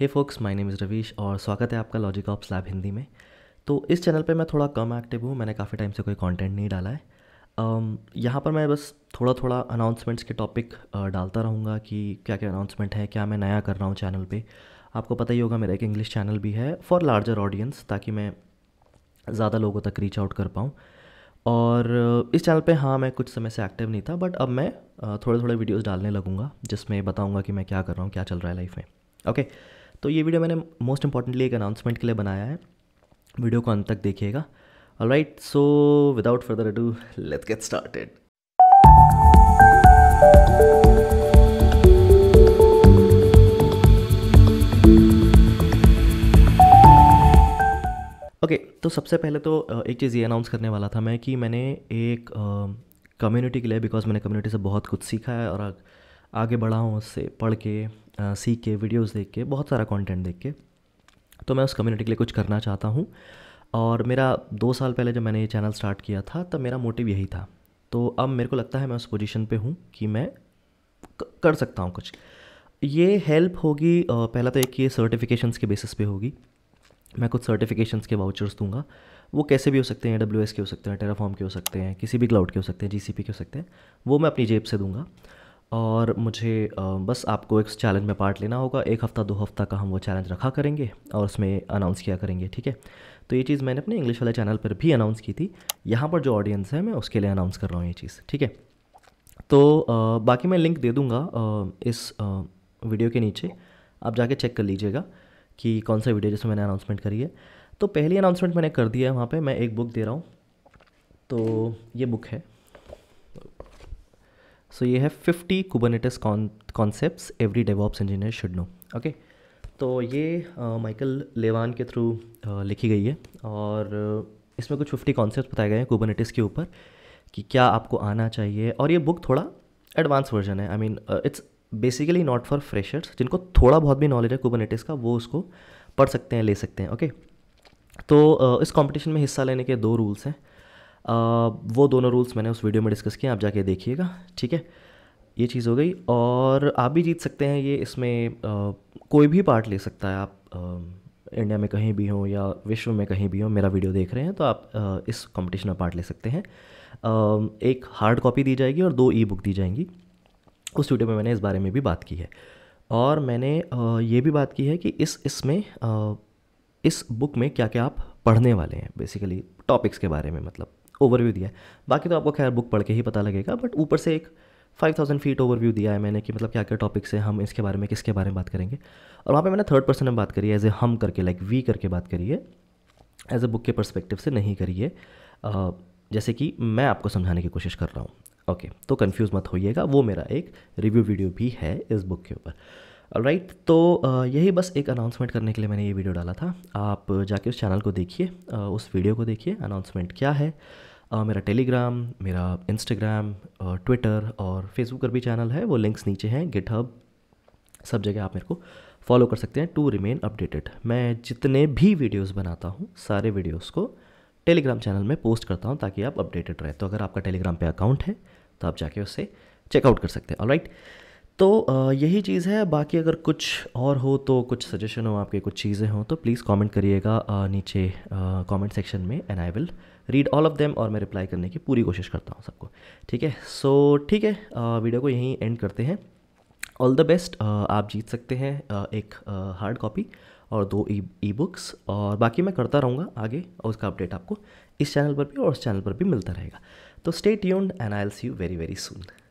Hey folks my name is Ravish और स्वागत है आपका लॉजिक ऑफ स्लैब हिंदी में तो इस चैनल पे मैं थोड़ा कम एक्टिव हूँ मैंने काफ़ी टाइम से कोई कंटेंट नहीं डाला है um, यहाँ पर मैं बस थोड़ा थोड़ा अनाउंसमेंट्स के टॉपिक uh, डालता रहूँगा कि क्या क्या अनाउंसमेंट है क्या मैं नया कर रहा हूँ चैनल पर आपको पता ही होगा मेरा एक इंग्लिश चैनल भी है फॉर लार्जर ऑडियंस ताकि मैं ज़्यादा लोगों तक रीच आउट कर पाऊँ और uh, इस चैनल पे हाँ मैं कुछ समय से एक्टिव नहीं था बट अब मैं थोड़े थोड़े वीडियोस डालने लगूँगा जिसमें बताऊँगा कि मैं क्या कर रहा हूँ क्या चल रहा है लाइफ में ओके okay, तो ये वीडियो मैंने मोस्ट इंपॉर्टेंटली एक अनाउंसमेंट के लिए बनाया है वीडियो को अंत तक देखिएगा right so without further do let's get started okay okay, तो सबसे पहले तो एक चीज़ ये अनाउंस करने वाला था मैं कि मैंने एक कम्युनिटी के लिए बिकॉज मैंने कम्युनिटी से बहुत कुछ सीखा है और आगे बढ़ा हूँ उससे पढ़ के सीख के वीडियोज़ देख के बहुत सारा कॉन्टेंट देख के तो मैं उस कम्युनिटी के लिए कुछ करना चाहता हूँ और मेरा दो साल पहले जब मैंने ये चैनल स्टार्ट किया था तब मेरा मोटिव यही था तो अब मेरे को लगता है मैं उस पोजीशन पे हूँ कि मैं कर सकता हूँ कुछ ये हेल्प होगी पहला तो एक ये सर्टिफिकेशंस के बेसिस पे होगी मैं कुछ सर्टिफिकेशंस के वाउचर्स दूंगा वो कैसे भी हो सकते हैं डब्ल्यू के हो सकते हैं टेराफॉर्म के हो सकते हैं किसी भी क्लाउड के हो सकते हैं जी के हो सकते हैं वो मैं अपनी जेब से दूंगा और मुझे बस आपको एक चैलेंज में पार्ट लेना होगा एक हफ़्ता दो हफ़्ता का हम वो चैलेंज रखा करेंगे और उसमें अनाउंस किया करेंगे ठीक है तो ये चीज़ मैंने अपने इंग्लिश वाले चैनल पर भी अनाउंस की थी यहाँ पर जो ऑडियंस है मैं उसके लिए अनाउंस कर रहा हूँ ये चीज़ ठीक है तो बाकी मैं लिंक दे दूँगा इस वीडियो के नीचे आप जाके चेक कर लीजिएगा कि कौन सा वीडियो जिसमें मैंने अनाउंसमेंट करी है तो पहली अनाउंसमेंट मैंने कर दिया है वहाँ पर मैं एक बुक दे रहा हूँ तो ये बुक है सो ये है fifty Kubernetes concept every DevOps engineer should know okay तो ये माइकल uh, लेवान के थ्रू uh, लिखी गई है और uh, इसमें कुछ फिफ्टी कॉन्सेप्ट बताए गए हैं कुबनेटिस के ऊपर कि क्या आपको आना चाहिए और ये बुक थोड़ा एडवांस वर्जन है I mean it's basically not for freshers जिनको थोड़ा बहुत भी नॉलेज है कुबनेटिस का वो उसको पढ़ सकते हैं ले सकते हैं ओके okay? तो uh, इस कॉम्पिटिशन में हिस्सा लेने के दो रूल्स हैं वो दोनों रूल्स मैंने उस वीडियो में डिस्कस किए आप जाके देखिएगा ठीक है ये चीज़ हो गई और आप भी जीत सकते हैं ये इसमें आ, कोई भी पार्ट ले सकता है आप आ, इंडिया में कहीं भी हों या विश्व में कहीं भी हों मेरा वीडियो देख रहे हैं तो आप आ, इस कंपटीशन में पार्ट ले सकते हैं एक हार्ड कॉपी दी जाएगी और दो ई बुक दी जाएंगी उस वीडियो में मैंने इस बारे में भी बात की है और मैंने ये भी बात की है कि इस इसमें इस बुक में क्या क्या आप पढ़ने वाले हैं बेसिकली टॉपिक्स के बारे में मतलब ओवरव्यू दिया है बाकी तो आपको खैर बुक पढ़ के ही पता लगेगा बट ऊपर से एक 5000 फीट ओवरव्यू दिया है मैंने कि मतलब क्या क्या टॉपिक्स हैं हम इसके बारे में किसके बारे में बात करेंगे और वहाँ पे मैंने थर्ड पर्सन में बात करी है एज ए हम करके लाइक वी करके बात करी है एज ए बुक के परस्पेक्टिव से नहीं करिए जैसे कि मैं आपको समझाने की कोशिश कर रहा हूँ ओके तो कन्फ्यूज़ मत होइएगा वो मेरा एक रिव्यू वीडियो भी है इस बुक के ऊपर राइट right, तो यही बस एक अनाउंसमेंट करने के लिए मैंने ये वीडियो डाला था आप जाके उस चैनल को देखिए उस वीडियो को देखिए अनाउंसमेंट क्या है मेरा टेलीग्राम मेरा इंस्टाग्राम ट्विटर और फेसबुक पर भी चैनल है वो लिंक्स नीचे हैं गिट सब जगह आप मेरे को फॉलो कर सकते हैं टू रिमेन अपडेटेड मैं जितने भी वीडियोस बनाता हूँ सारे वीडियोस को टेलीग्राम चैनल में पोस्ट करता हूँ ताकि आप अपडेटेड रहे तो अगर आपका टेलीग्राम पे अकाउंट है तो आप जाके उससे चेकआउट कर सकते हैं ऑलराइट right? तो यही चीज़ है बाकी अगर कुछ और हो तो कुछ सजेशन हो आपके कुछ चीज़ें हों तो प्लीज़ कमेंट करिएगा नीचे कमेंट सेक्शन में and I will read all of them और मैं रिप्लाई करने की पूरी कोशिश करता हूँ सबको ठीक है सो so, ठीक है वीडियो को यहीं एंड करते हैं ऑल द बेस्ट आप जीत सकते हैं एक हार्ड कॉपी और दो ई e, बुक्स और बाकी मैं करता रहूँगा आगे और उसका अपडेट आपको इस चैनल पर भी और उस चैनल पर भी मिलता रहेगा तो stay tuned and I'll see you very very soon